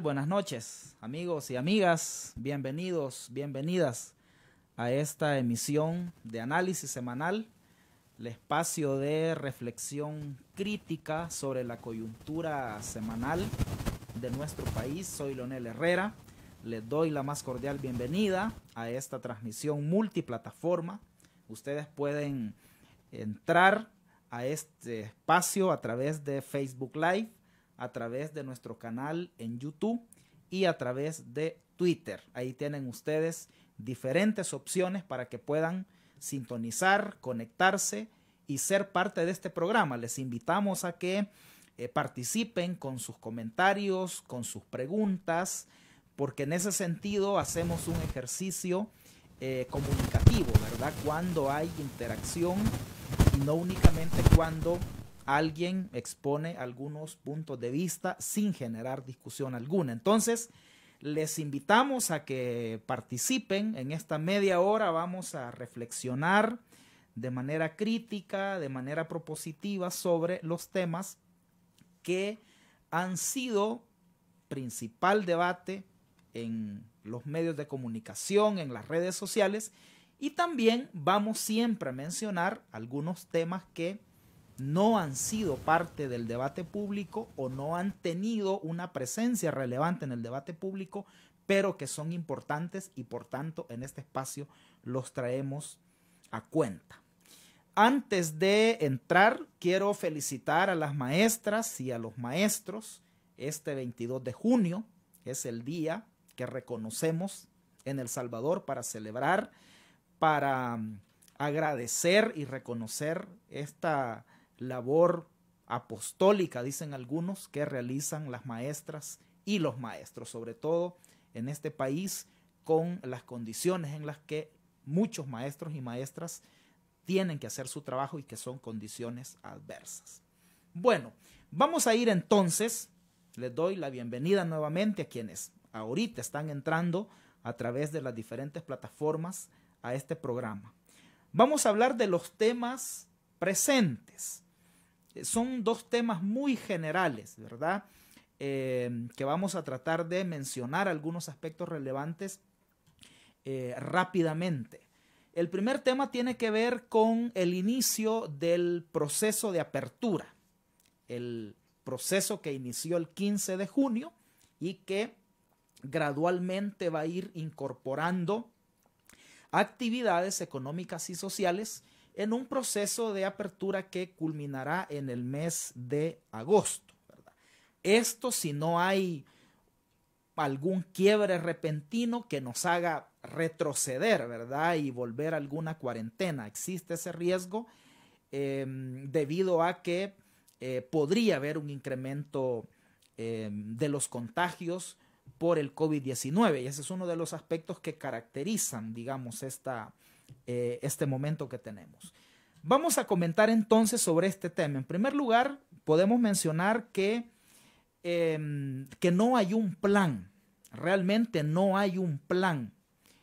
Buenas noches, amigos y amigas. Bienvenidos, bienvenidas a esta emisión de análisis semanal, el espacio de reflexión crítica sobre la coyuntura semanal de nuestro país. Soy Leonel Herrera. Les doy la más cordial bienvenida a esta transmisión multiplataforma. Ustedes pueden entrar a este espacio a través de Facebook Live a través de nuestro canal en YouTube y a través de Twitter. Ahí tienen ustedes diferentes opciones para que puedan sintonizar, conectarse y ser parte de este programa. Les invitamos a que eh, participen con sus comentarios, con sus preguntas, porque en ese sentido hacemos un ejercicio eh, comunicativo, ¿verdad? Cuando hay interacción y no únicamente cuando alguien expone algunos puntos de vista sin generar discusión alguna. Entonces, les invitamos a que participen. En esta media hora vamos a reflexionar de manera crítica, de manera propositiva sobre los temas que han sido principal debate en los medios de comunicación, en las redes sociales y también vamos siempre a mencionar algunos temas que no han sido parte del debate público o no han tenido una presencia relevante en el debate público, pero que son importantes y por tanto en este espacio los traemos a cuenta. Antes de entrar, quiero felicitar a las maestras y a los maestros. Este 22 de junio es el día que reconocemos en El Salvador para celebrar, para mm, agradecer y reconocer esta labor apostólica, dicen algunos, que realizan las maestras y los maestros, sobre todo en este país con las condiciones en las que muchos maestros y maestras tienen que hacer su trabajo y que son condiciones adversas. Bueno, vamos a ir entonces, les doy la bienvenida nuevamente a quienes ahorita están entrando a través de las diferentes plataformas a este programa. Vamos a hablar de los temas presentes son dos temas muy generales, ¿verdad? Eh, que vamos a tratar de mencionar algunos aspectos relevantes eh, rápidamente. El primer tema tiene que ver con el inicio del proceso de apertura, el proceso que inició el 15 de junio y que gradualmente va a ir incorporando actividades económicas y sociales en un proceso de apertura que culminará en el mes de agosto. Esto si no hay algún quiebre repentino que nos haga retroceder, ¿verdad? Y volver a alguna cuarentena. Existe ese riesgo em, debido a que eh, podría haber un incremento em, de los contagios por el COVID-19. Y ese es uno de los aspectos que caracterizan, digamos, esta, eh, este momento que tenemos. Vamos a comentar entonces sobre este tema. En primer lugar, podemos mencionar que, em, que no hay un plan, realmente no hay un plan.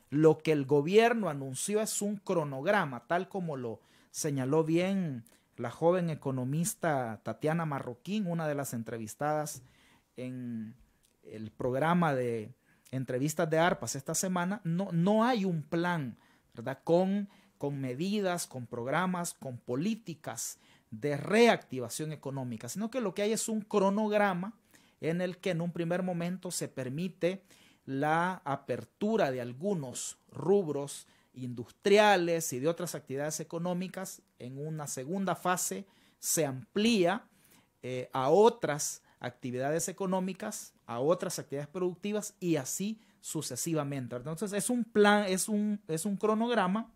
Lo que el gobierno anunció es un cronograma, tal como lo señaló bien la joven economista Tatiana Marroquín, una de las entrevistadas en el programa de entrevistas de ARPAS esta semana, no, no hay un plan con, medidas, con programas, con políticas de reactivación económica, sino que lo que hay es un cronograma en el que en un primer momento se permite la apertura de algunos rubros industriales y de otras actividades económicas. En una segunda fase se amplía eh, a otras actividades económicas, a otras actividades productivas y así sucesivamente. Entonces es un plan, es un, es un cronograma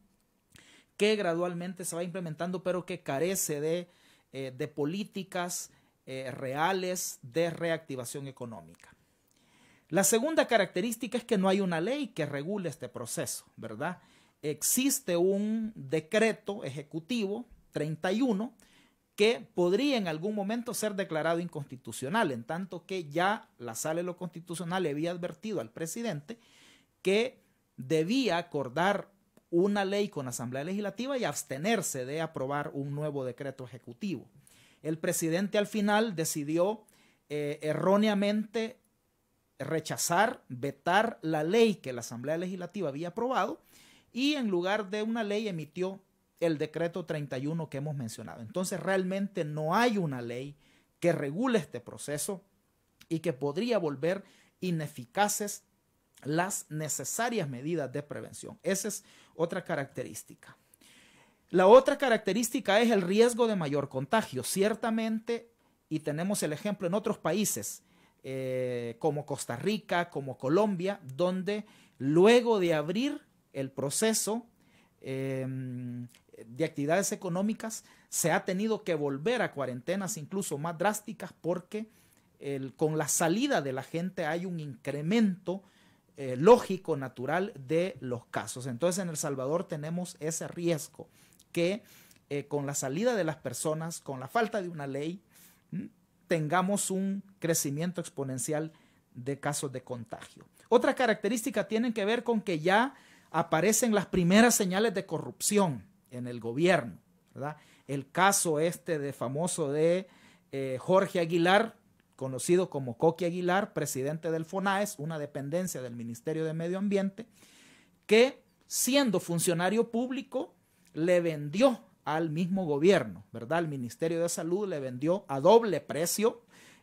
que gradualmente se va implementando, pero que carece de, eh, políticas eh, reales de reactivación económica. La segunda característica es que no hay una ley que regule este proceso, ¿verdad? Existe un decreto ejecutivo 31 que podría en algún momento ser declarado inconstitucional, en tanto que ya la sala de lo constitucional le había advertido al presidente que debía acordar una ley con la Asamblea Legislativa y abstenerse de aprobar un nuevo decreto ejecutivo. El presidente al final decidió eh, erróneamente rechazar, vetar la ley que la Asamblea Legislativa había aprobado y en lugar de una ley emitió el decreto 31 que hemos mencionado. Entonces realmente no hay una ley que regule este proceso y que podría volver ineficaces las necesarias medidas de prevención. Esa es otra característica. La otra característica es el riesgo de mayor contagio. Ciertamente, y tenemos el ejemplo en otros países, eh, como Costa Rica, como Colombia, donde luego de abrir el proceso, eh, de actividades económicas, se ha tenido que volver a cuarentenas incluso más drásticas porque con la salida de la gente hay un incremento eh, lógico, natural de los casos. Entonces en El Salvador tenemos ese riesgo que eh, con la salida de las personas, con la falta de una ley, tengamos un crecimiento exponencial de casos de contagio. Otra característica tiene que ver con que ya aparecen las primeras señales de corrupción en el gobierno. ¿verdad? El caso este de famoso de eh, Jorge Aguilar, conocido como Coqui Aguilar, presidente del FONAES, una dependencia del Ministerio de Medio Ambiente, que siendo funcionario público le vendió al mismo gobierno, ¿verdad? Al Ministerio de Salud le vendió a doble precio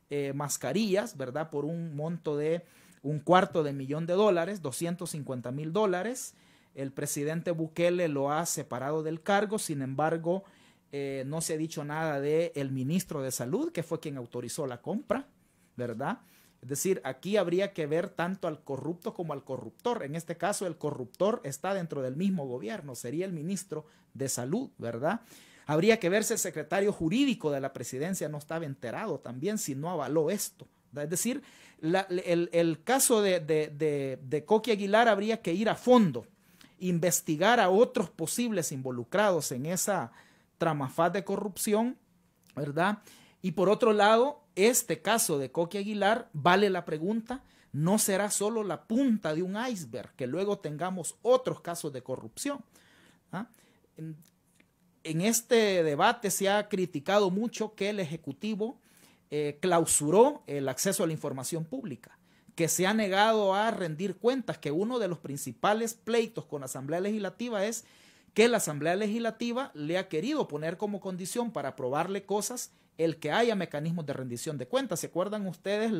eh, mascarillas, ¿verdad? Por un monto de un cuarto de millón de dólares, 250 mil dólares, el presidente Bukele lo ha separado del cargo, sin embargo, eh, no se ha dicho nada de el ministro de Salud, que fue quien autorizó la compra, ¿verdad? Es decir, aquí habría que ver tanto al corrupto como al corruptor. En este caso, el corruptor está dentro del mismo gobierno, sería el ministro de Salud, ¿verdad? Habría que ver si el secretario jurídico de la presidencia no estaba enterado también, si no avaló esto. Es decir, el, caso de, de Coqui Aguilar habría que ir a fondo investigar a otros posibles involucrados en esa tramafaz de corrupción, ¿verdad? Y por otro lado, este caso de Coqui Aguilar vale la pregunta, no será solo la punta de un iceberg, que luego tengamos otros casos de corrupción. ¿ah? En, este debate se ha criticado mucho que el Ejecutivo eh, clausuró el acceso a la información pública que se ha negado a rendir cuentas, que uno de los principales pleitos con la Asamblea Legislativa es que la Asamblea Legislativa le ha querido poner como condición para aprobarle cosas el que haya mecanismos de rendición de cuentas. ¿Se acuerdan ustedes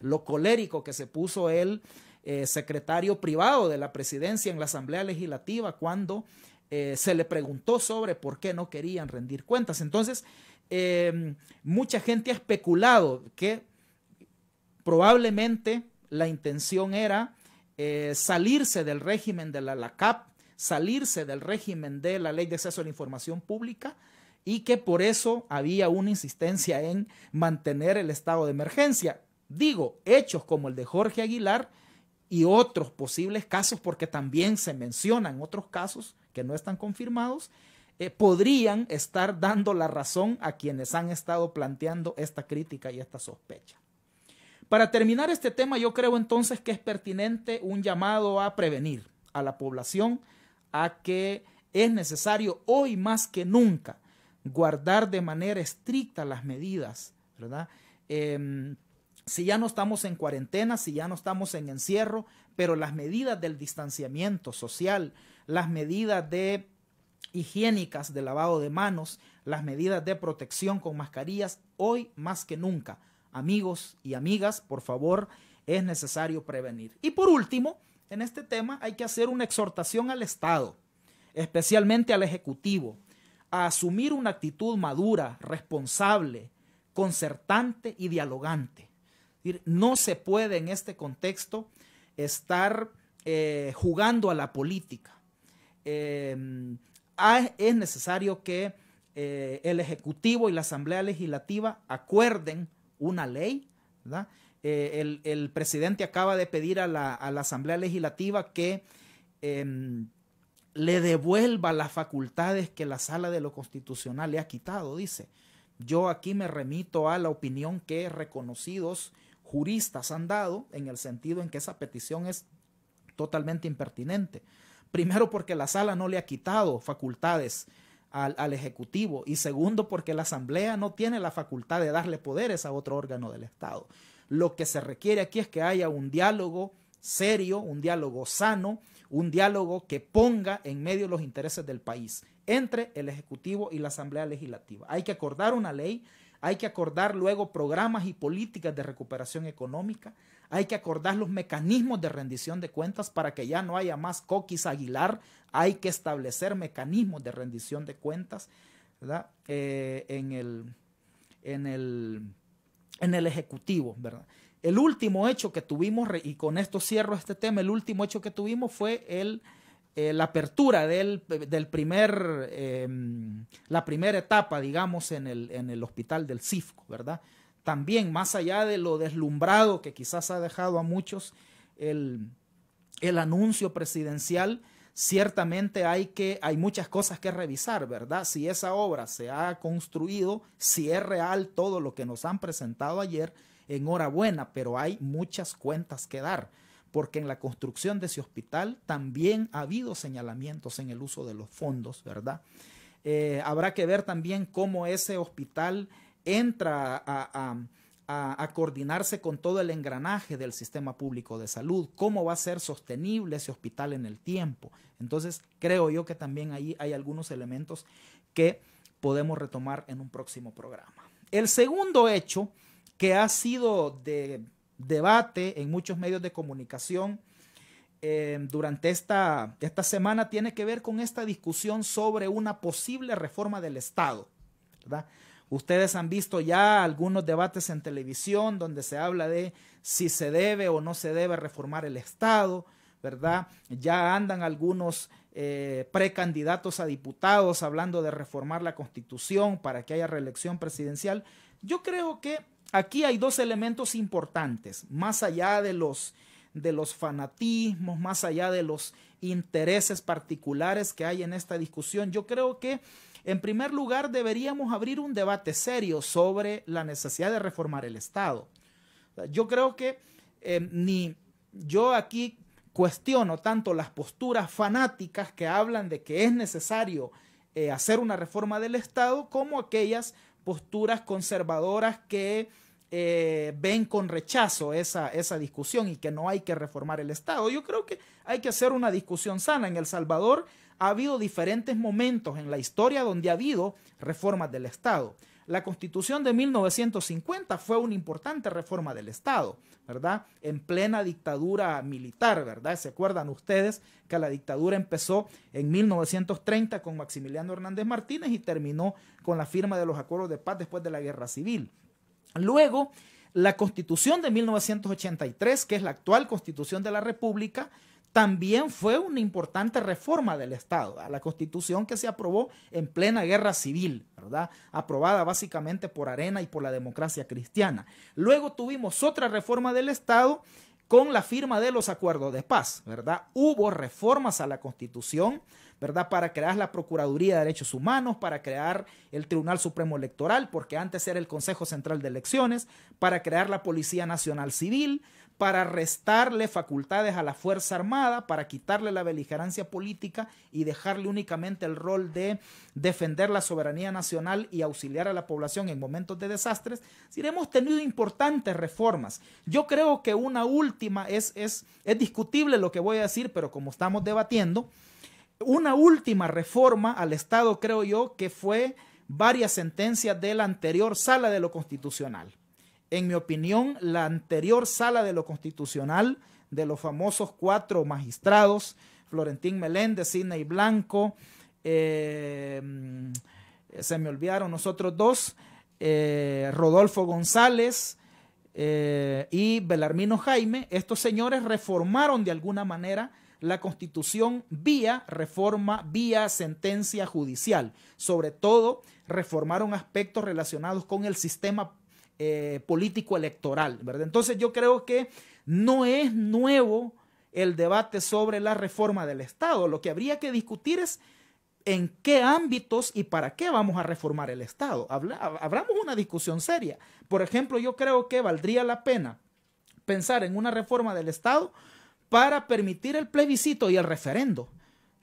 lo colérico que se puso el eh, secretario privado de la presidencia en la Asamblea Legislativa cuando eh, se le preguntó sobre por qué no querían rendir cuentas? Entonces, eh, mucha gente ha especulado que probablemente la intención era eh, salirse del régimen de la LACAP, salirse del régimen de la Ley de Acceso a la Información Pública y que por eso había una insistencia en mantener el estado de emergencia. Digo, hechos como el de Jorge Aguilar y otros posibles casos, porque también se mencionan otros casos que no están confirmados, eh, podrían estar dando la razón a quienes han estado planteando esta crítica y esta sospecha. Para terminar este tema, yo creo entonces que es pertinente un llamado a prevenir a la población a que es necesario hoy más que nunca guardar de manera estricta las medidas, ¿verdad? Em, si ya no estamos en cuarentena, si ya no estamos en encierro, pero las medidas del distanciamiento social, las medidas de higiénicas de lavado de manos, las medidas de protección con mascarillas, hoy más que nunca amigos y amigas, por favor, es necesario prevenir. Y por último, en este tema hay que hacer una exhortación al Estado, especialmente al Ejecutivo, a asumir una actitud madura, responsable, concertante y dialogante. No se puede en este contexto estar eh, jugando a la política. Em, es necesario que eh, el Ejecutivo y la Asamblea Legislativa acuerden una ley. ¿verdad? Eh, el, presidente acaba de pedir a la, Asamblea Legislativa que em, le devuelva las facultades que la sala de lo constitucional le ha quitado, dice. Yo aquí me remito a la opinión que reconocidos juristas han dado en el sentido en que esa petición es totalmente impertinente. Primero porque la sala no le ha quitado facultades al, Ejecutivo y segundo porque la Asamblea no tiene la facultad de darle poderes a otro órgano del Estado. Lo que se requiere aquí es que haya un diálogo serio, un diálogo sano, un diálogo que ponga en medio los intereses del país entre el Ejecutivo y la Asamblea Legislativa. Hay que acordar una ley hay que acordar luego programas y políticas de recuperación económica. Hay que acordar los mecanismos de rendición de cuentas para que ya no haya más coquis aguilar. Hay que establecer mecanismos de rendición de cuentas eh, en, el, en, en el Ejecutivo. ¿verdad? El último hecho que tuvimos, y con esto cierro este tema, el último hecho que tuvimos fue el eh, la apertura del, primer, em, la primera etapa, digamos, en el, hospital del CIFCO, ¿verdad? También, más allá de lo deslumbrado que quizás ha dejado a muchos el, el anuncio presidencial, ciertamente hay, que, hay muchas cosas que revisar, ¿verdad? Si esa obra se ha construido, si es real todo lo que nos han presentado ayer, enhorabuena, pero hay muchas cuentas que dar porque en la construcción de ese hospital también ha habido señalamientos en el uso de los fondos, ¿verdad? Eh, habrá que ver también cómo ese hospital entra a, coordinarse con todo el engranaje del sistema público de salud, cómo va a ser sostenible ese hospital en el tiempo. Entonces, creo yo que también ahí hay algunos elementos que podemos retomar en un próximo programa. El segundo hecho que ha sido de debate en muchos medios de comunicación em, durante esta, esta semana tiene que ver con esta discusión sobre una posible reforma del Estado. Ustedes han visto ya algunos debates en televisión donde se habla de si se debe o no se debe reformar el Estado, ¿verdad? Ya andan algunos eh, precandidatos a diputados hablando de reformar la Constitución para que haya reelección presidencial. Yo creo que Aquí hay dos elementos importantes, más allá de los, de los fanatismos, más allá de los intereses particulares que hay en esta discusión. Yo creo que, en primer lugar, deberíamos abrir un debate serio sobre la necesidad de reformar el Estado. Yo creo que em, ni yo aquí cuestiono tanto las posturas fanáticas que hablan de que es necesario eh, hacer una reforma del Estado como aquellas posturas conservadoras que eh, ven con rechazo esa, esa discusión y que no hay que reformar el Estado. Yo creo que hay que hacer una discusión sana. En El Salvador ha habido diferentes momentos en la historia donde ha habido reformas del Estado. La constitución de 1950 fue una importante reforma del Estado, ¿verdad? En plena dictadura militar, ¿verdad? ¿Se acuerdan ustedes que la dictadura empezó en 1930 con Maximiliano Hernández Martínez y terminó con la firma de los acuerdos de paz después de la guerra civil? Luego, la constitución de 1983, que es la actual constitución de la República, también fue una importante reforma del Estado, a la constitución que se aprobó en plena guerra civil, ¿verdad? Aprobada básicamente por Arena y por la democracia cristiana. Luego tuvimos otra reforma del Estado con la firma de los acuerdos de paz, ¿verdad? Hubo reformas a la constitución, ¿verdad? Para crear la Procuraduría de Derechos Humanos, para crear el Tribunal Supremo Electoral, porque antes era el Consejo Central de Elecciones, para crear la Policía Nacional Civil, para restarle facultades a la Fuerza Armada, para quitarle la beligerancia política y dejarle únicamente el rol de defender la soberanía nacional y auxiliar a la población en momentos de desastres, si hemos tenido importantes reformas. Yo creo que una última, es, es, es discutible lo que voy a decir, pero como estamos debatiendo, una última reforma al Estado creo yo que fue varias sentencias de la anterior sala de lo constitucional en mi opinión, la anterior sala de lo constitucional de los famosos cuatro magistrados, Florentín Meléndez, Sidney Blanco, eh, mm, se me olvidaron nosotros dos, eh, Rodolfo González eh, y Belarmino Jaime, estos señores reformaron de alguna manera la constitución vía reforma, vía sentencia judicial. Sobre todo, reformaron aspectos relacionados con el sistema eh, político-electoral, ¿verdad? Entonces yo creo que no es nuevo el debate sobre la reforma del Estado. Lo que habría que discutir es en qué ámbitos y para qué vamos a reformar el Estado. Hablamos una discusión seria. Por ejemplo, yo creo que valdría la pena pensar en una reforma del Estado para permitir el plebiscito y el referendo.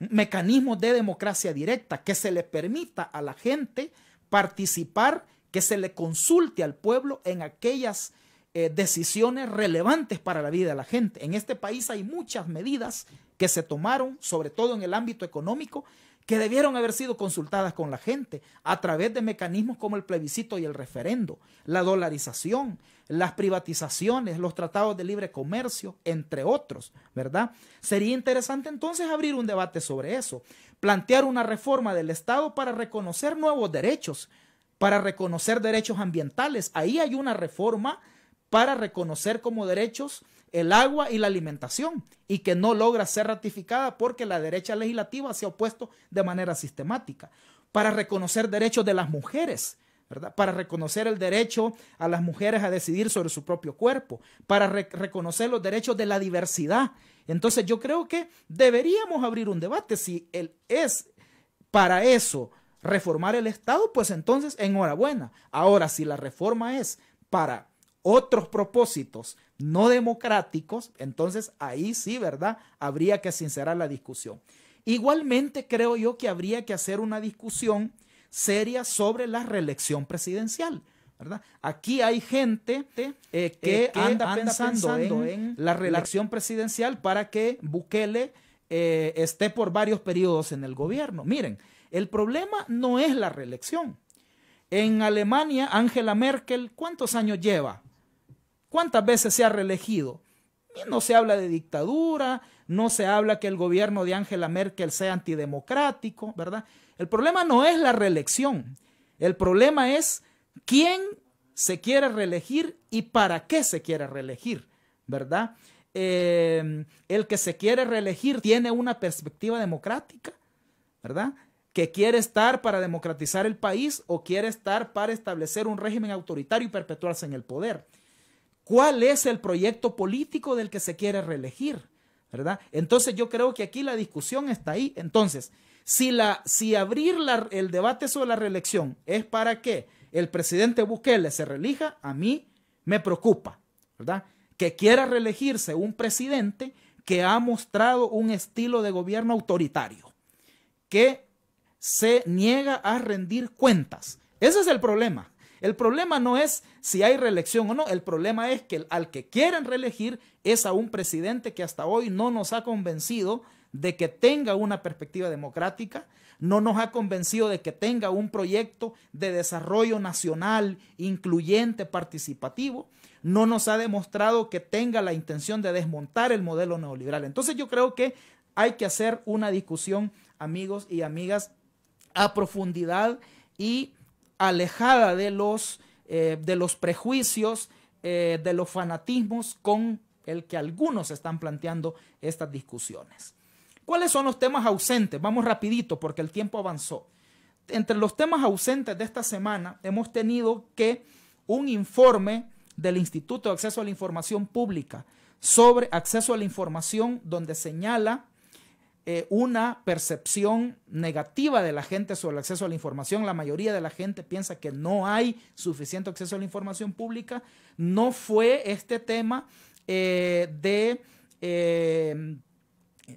Mecanismos de democracia directa que se le permita a la gente participar que se le consulte al pueblo en aquellas eh, decisiones relevantes para la vida de la gente. En este país hay muchas medidas que se tomaron, sobre todo en el ámbito económico, que debieron haber sido consultadas con la gente a través de mecanismos como el plebiscito y el referendo, la dolarización, las privatizaciones, los tratados de libre comercio, entre otros, ¿verdad? Sería interesante entonces abrir un debate sobre eso, plantear una reforma del Estado para reconocer nuevos derechos, para reconocer derechos ambientales. Ahí hay una reforma para reconocer como derechos el agua y la alimentación y que no logra ser ratificada porque la derecha legislativa se ha opuesto de manera sistemática. Para reconocer derechos de las mujeres, ¿verdad? Para reconocer el derecho a las mujeres a decidir sobre su propio cuerpo, para reconocer los derechos de la diversidad. Entonces yo creo que deberíamos abrir un debate si él es para eso reformar el Estado, pues entonces enhorabuena. Ahora, si la reforma es para otros propósitos no democráticos, entonces ahí sí, ¿verdad? Habría que sincerar la discusión. Igualmente creo yo que habría que hacer una discusión seria sobre la reelección presidencial. ¿verdad? Aquí hay gente eh, eh, que, anda, pensando, en, la reelección presidencial para que Bukele eh, esté por varios periodos en el gobierno. Miren, el problema no es la reelección. En Alemania, Angela Merkel, ¿cuántos años lleva? ¿Cuántas veces se ha reelegido? no se habla de dictadura, no se habla que el gobierno de Angela Merkel sea antidemocrático, ¿verdad? El problema no es la reelección. El problema es quién se quiere reelegir y para qué se quiere reelegir, ¿verdad? Eh, el que se quiere reelegir tiene una perspectiva democrática, ¿verdad? que quiere estar para democratizar el país o quiere estar para establecer un régimen autoritario y perpetuarse en el poder. ¿Cuál es el proyecto político del que se quiere reelegir? ¿Verdad? Entonces yo creo que aquí la discusión está ahí. Entonces, si, la, si abrir el debate sobre la reelección es para que el presidente Bukele se relija a mí me preocupa, ¿verdad? Que quiera reelegirse un presidente que ha mostrado un estilo de gobierno autoritario, que se niega a rendir cuentas. Ese es el problema. El problema no es si hay reelección o no, el problema es que al que quieren reelegir es a un presidente que hasta hoy no nos ha convencido de que tenga una perspectiva democrática, no nos ha convencido de que tenga un proyecto de desarrollo nacional incluyente, participativo, no nos ha demostrado que tenga la intención de desmontar el modelo neoliberal. Entonces yo creo que hay que hacer una discusión, amigos y amigas, a profundidad y alejada de los, eh, de los prejuicios, eh, de los fanatismos con el que algunos están planteando estas discusiones. ¿Cuáles son los temas ausentes? Vamos rapidito porque el tiempo avanzó. Entre los temas ausentes de esta semana hemos tenido que un informe del Instituto de Acceso a la Información Pública sobre acceso a la información donde señala eh, una percepción negativa de la gente sobre el acceso a la información. La mayoría de la gente piensa que no hay suficiente acceso a la información pública. No fue este tema eh, de eh,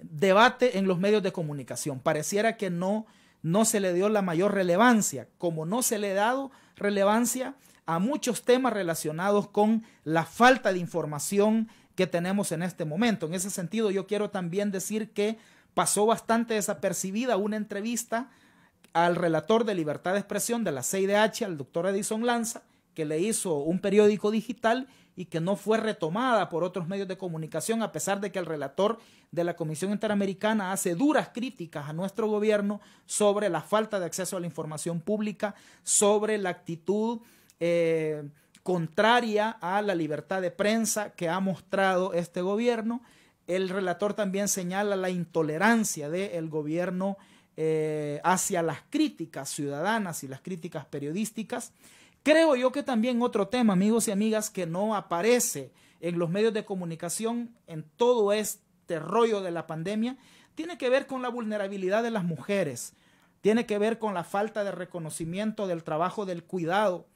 debate en los medios de comunicación. Pareciera que no, no se le dio la mayor relevancia, como no se le ha dado relevancia a muchos temas relacionados con la falta de información que tenemos en este momento. En ese sentido, yo quiero también decir que pasó bastante desapercibida una entrevista al relator de libertad de expresión de la CIDH, al doctor Edison Lanza, que le hizo un periódico digital y que no fue retomada por otros medios de comunicación, a pesar de que el relator de la Comisión Interamericana hace duras críticas a nuestro gobierno sobre la falta de acceso a la información pública, sobre la actitud eh, contraria a la libertad de prensa que ha mostrado este gobierno. El relator también señala la intolerancia del gobierno eh, hacia las críticas ciudadanas y las críticas periodísticas. Creo yo que también otro tema, amigos y amigas, que no aparece en los medios de comunicación en todo este rollo de la pandemia, tiene que ver con la vulnerabilidad de las mujeres, tiene que ver con la falta de reconocimiento del trabajo del cuidado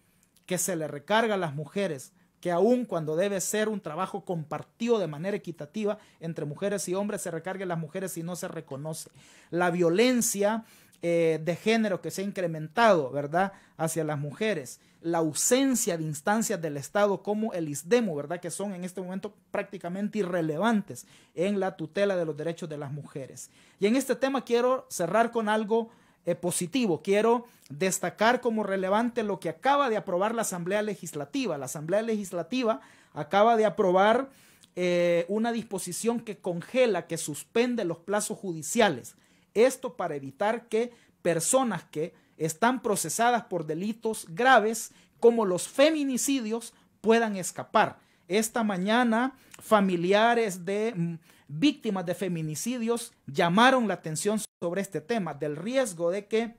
que se le recarga a las mujeres que aun cuando debe ser un trabajo compartido de manera equitativa entre mujeres y hombres, se recargue las mujeres y no se reconoce. La violencia eh, de género que se ha incrementado, ¿verdad?, hacia las mujeres. La ausencia de instancias del Estado como el ISDEMO, ¿verdad?, que son en este momento prácticamente irrelevantes en la tutela de los derechos de las mujeres. Y en este tema quiero cerrar con algo eh, positivo. Quiero destacar como relevante lo que acaba de aprobar la Asamblea Legislativa. La Asamblea Legislativa acaba de aprobar eh, una disposición que congela, que suspende los plazos judiciales. Esto para evitar que personas que están procesadas por delitos graves como los feminicidios puedan escapar esta mañana familiares de mm, víctimas de feminicidios llamaron la atención sobre este tema, del riesgo de que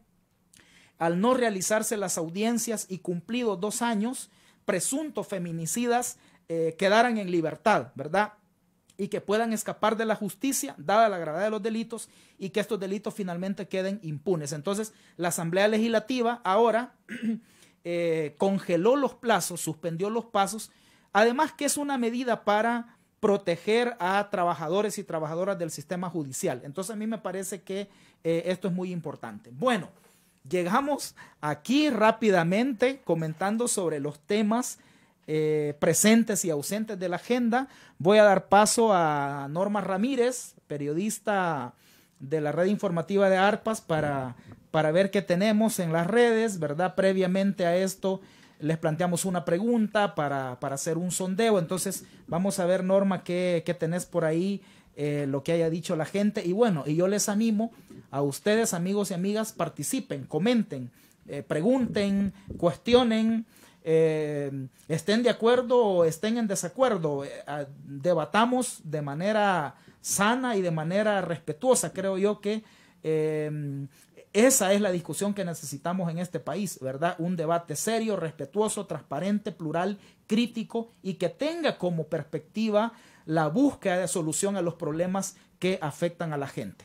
al no realizarse las audiencias y cumplidos dos años, presuntos feminicidas eh, quedaran en libertad, ¿verdad? Y que puedan escapar de la justicia, dada la gravedad de los delitos, y que estos delitos finalmente queden impunes. Entonces, la Asamblea Legislativa ahora eh, congeló los plazos, suspendió los pasos Además que es una medida para proteger a trabajadores y trabajadoras del sistema judicial. Entonces a mí me parece que eh, esto es muy importante. Bueno, llegamos aquí rápidamente comentando sobre los temas eh, presentes y ausentes de la agenda. Voy a dar paso a Norma Ramírez, periodista de la red informativa de ARPAS, para, para ver qué tenemos en las redes, ¿verdad? Previamente a esto les planteamos una pregunta para, hacer un sondeo. Entonces, vamos a ver, Norma, qué, qué tenés por ahí, eh, lo que haya dicho la gente. Y bueno, y yo les animo a ustedes, amigos y amigas, participen, comenten, eh, pregunten, cuestionen. Eh, estén de acuerdo o estén en desacuerdo, ah, debatamos de manera sana y de manera respetuosa. Creo yo que esa es la discusión que necesitamos en este país, ¿verdad? Un debate serio, respetuoso, transparente, plural, crítico y que tenga como perspectiva la búsqueda de solución a los problemas que afectan a la gente.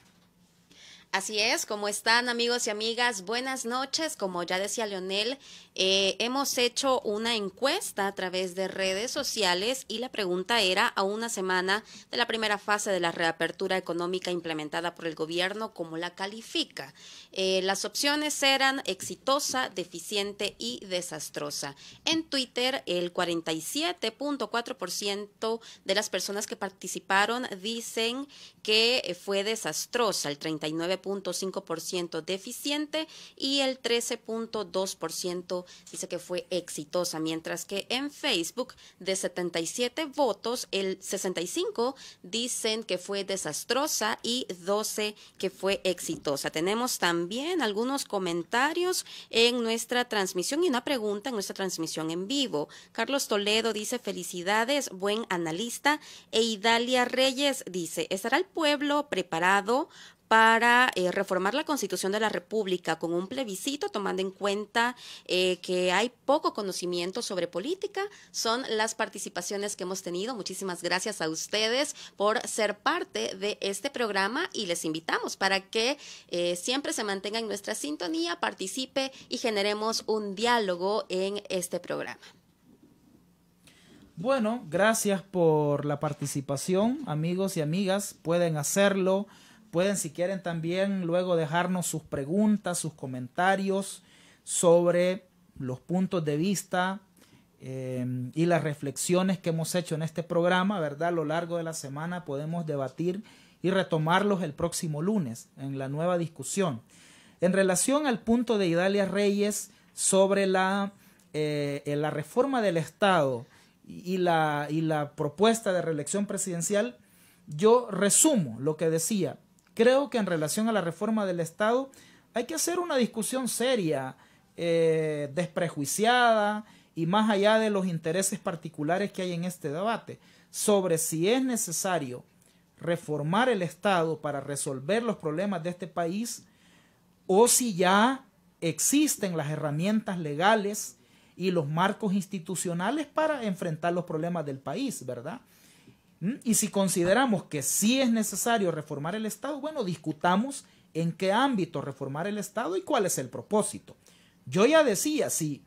Así es, ¿cómo están amigos y amigas? Buenas noches. Como ya decía Leonel, eh, hemos hecho una encuesta a través de redes sociales y la pregunta era a una semana de la primera fase de la reapertura económica implementada por el gobierno, ¿cómo la califica? Eh, las opciones eran exitosa, deficiente y desastrosa. En Twitter, el 47.4% de las personas que participaron dicen que eh, fue desastrosa, el 39.5% deficiente y el 13.2% dice que fue exitosa, mientras que en Facebook de 77 votos, el 65 dicen que fue desastrosa y 12 que fue exitosa. Tenemos también algunos comentarios en nuestra transmisión y una pregunta en nuestra transmisión en vivo. Carlos Toledo dice felicidades, buen analista e Idalia Reyes dice, estará el pueblo preparado para eh, reformar la Constitución de la República con un plebiscito, tomando en cuenta eh, que hay poco conocimiento sobre política. Son las participaciones que hemos tenido. Muchísimas gracias a ustedes por ser parte de este programa y les invitamos para que eh, siempre se mantenga en nuestra sintonía, participe y generemos un diálogo en este programa. Bueno, gracias por la participación, amigos y amigas. Pueden hacerlo. Pueden, si quieren, también luego dejarnos sus preguntas, sus comentarios sobre los puntos de vista eh, y las reflexiones que hemos hecho en este programa, ¿verdad? A lo largo de la semana podemos debatir y retomarlos el próximo lunes en la nueva discusión. En relación al punto de Idalia Reyes sobre la, eh, la reforma del Estado, y la, y la propuesta de reelección presidencial, yo resumo lo que decía. Creo que en relación a la reforma del Estado hay que hacer una discusión seria, eh, desprejuiciada y más allá de los intereses particulares que hay en este debate, sobre si es necesario reformar el Estado para resolver los problemas de este país o si ya existen las herramientas legales y los marcos institucionales para enfrentar los problemas del país, ¿verdad? ¿Mm? Y si consideramos que sí es necesario reformar el Estado, bueno, discutamos en qué ámbito reformar el Estado y cuál es el propósito. Yo ya decía, si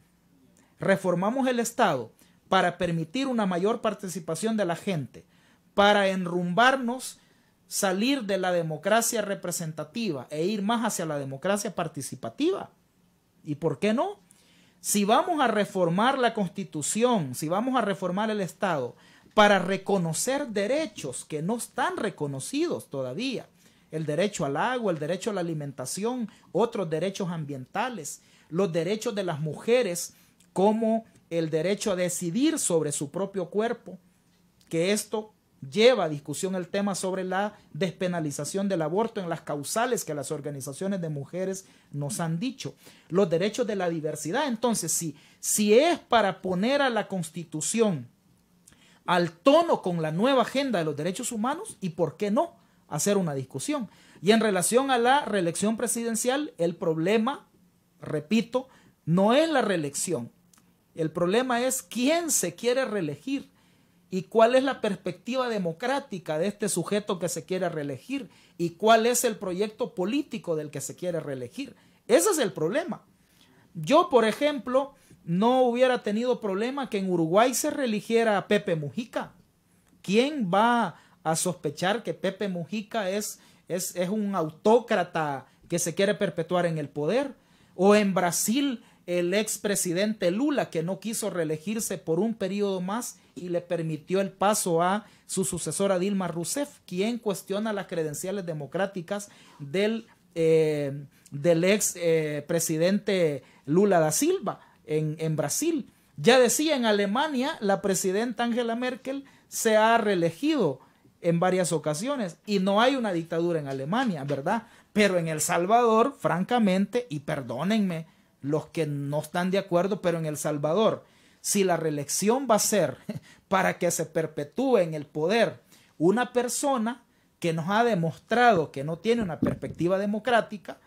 reformamos el Estado para permitir una mayor participación de la gente, para enrumbarnos, salir de la democracia representativa e ir más hacia la democracia participativa. ¿Y por qué no? Si vamos a reformar la constitución, si vamos a reformar el Estado para reconocer derechos que no están reconocidos todavía, el derecho al agua, el derecho a la alimentación, otros derechos ambientales, los derechos de las mujeres como el derecho a decidir sobre su propio cuerpo, que esto lleva a discusión el tema sobre la despenalización del aborto en las causales que las organizaciones de mujeres nos han dicho. Los derechos de la diversidad. Entonces, si, si es para poner a la constitución al tono con la nueva agenda de los derechos humanos, ¿y por qué no hacer una discusión? Y en relación a la reelección presidencial, el problema, repito, no es la reelección. El problema es quién se quiere reelegir y cuál es la perspectiva democrática de este sujeto que se quiere reelegir y cuál es el proyecto político del que se quiere reelegir. Ese es el problema. Yo, por ejemplo, no hubiera tenido problema que en Uruguay se reeligiera a Pepe Mujica. ¿Quién va a sospechar que Pepe Mujica es, es, es un autócrata que se quiere perpetuar en el poder? O en Brasil, el expresidente Lula, que no quiso reelegirse por un periodo más y le permitió el paso a su sucesora Dilma Rousseff, quien cuestiona las credenciales democráticas del, eh, del ex eh, presidente Lula da Silva en, en Brasil. Ya decía, en Alemania la presidenta Angela Merkel se ha reelegido en varias ocasiones y no hay una dictadura en Alemania, ¿verdad? Pero en El Salvador, francamente, y perdónenme los que no están de acuerdo, pero en El Salvador, si la reelección va a ser para que se perpetúe en el poder una persona que nos ha demostrado que no tiene una perspectiva democrática,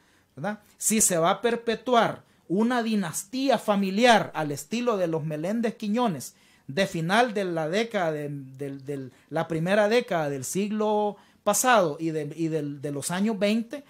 si se va a perpetuar una dinastía familiar al estilo de los Meléndez Quiñones de final de la década, de, la primera década del siglo pasado y, de, y de los años 20,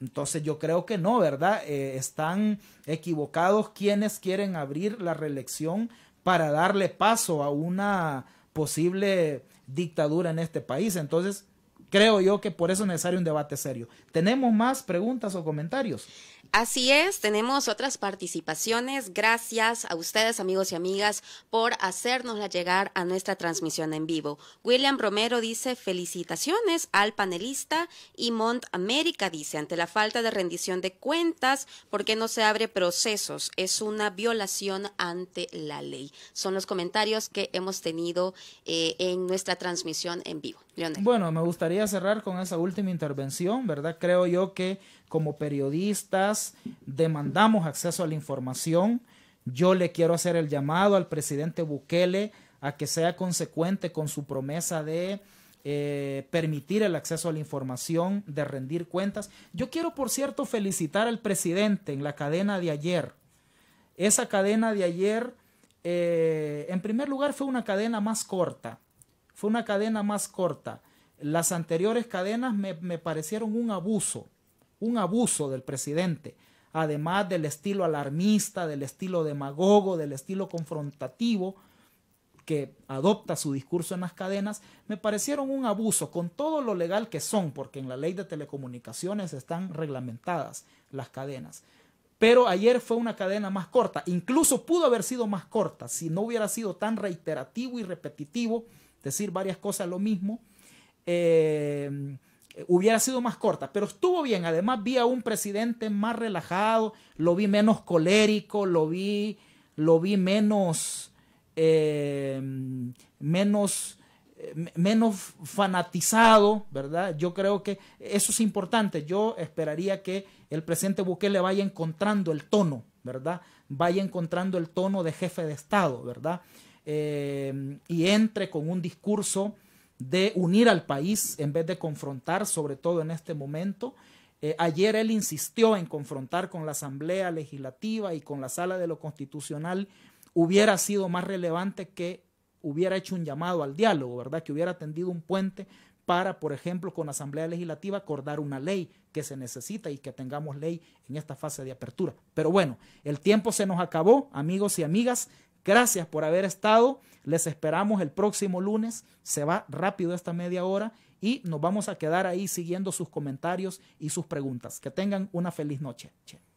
entonces yo creo que no, ¿verdad? Eh, están equivocados quienes quieren abrir la reelección para darle paso a una posible dictadura en este país. Entonces creo yo que por eso es necesario un debate serio. ¿Tenemos más preguntas o comentarios? Así es, tenemos otras participaciones. Gracias a ustedes, amigos y amigas, por hacernosla llegar a nuestra transmisión en vivo. William Romero dice felicitaciones al panelista y Mont América dice, ante la falta de rendición de cuentas, ¿por qué no se abre procesos? Es una violación ante la ley. Son los comentarios que hemos tenido eh, en nuestra transmisión en vivo. Bueno, me gustaría cerrar con esa última intervención, ¿verdad? Creo yo que como periodistas demandamos acceso a la información. Yo le quiero hacer el llamado al presidente Bukele a que sea consecuente con su promesa de eh, permitir el acceso a la información, de rendir cuentas. Yo quiero, por cierto, felicitar al presidente en la cadena de ayer. Esa cadena de ayer, eh, en primer lugar, fue una cadena más corta fue una cadena más corta. Las anteriores cadenas me, parecieron un abuso, un abuso del presidente, además del estilo alarmista, del estilo demagogo, del estilo confrontativo que adopta su discurso en las cadenas, me parecieron un abuso con todo lo legal que son, porque en la ley de telecomunicaciones están reglamentadas las cadenas. Pero ayer fue una cadena más corta, incluso pudo haber sido más corta si no hubiera sido tan reiterativo y repetitivo decir varias cosas lo mismo, eh, hubiera sido más corta, pero estuvo bien. Además vi a un presidente más relajado, lo vi menos colérico, lo vi, lo vi menos, eh, menos, eh, menos fanatizado, ¿verdad? Yo creo que eso es importante. Yo esperaría que el presidente Bukele vaya encontrando el tono, ¿verdad? Vaya encontrando el tono de jefe de Estado, ¿verdad? Eh, y entre con un discurso de unir al país en vez de confrontar, sobre todo en este momento. Eh, ayer él insistió en confrontar con la Asamblea Legislativa y con la Sala de lo Constitucional. Hubiera sido más relevante que hubiera hecho un llamado al diálogo, ¿verdad? Que hubiera tendido un puente para, por ejemplo, con la Asamblea Legislativa acordar una ley que se necesita y que tengamos ley en esta fase de apertura. Pero bueno, el tiempo se nos acabó, amigos y amigas. Gracias por haber estado. Les esperamos el próximo lunes. Se va rápido esta media hora y nos vamos a quedar ahí siguiendo sus comentarios y sus preguntas. Que tengan una feliz noche.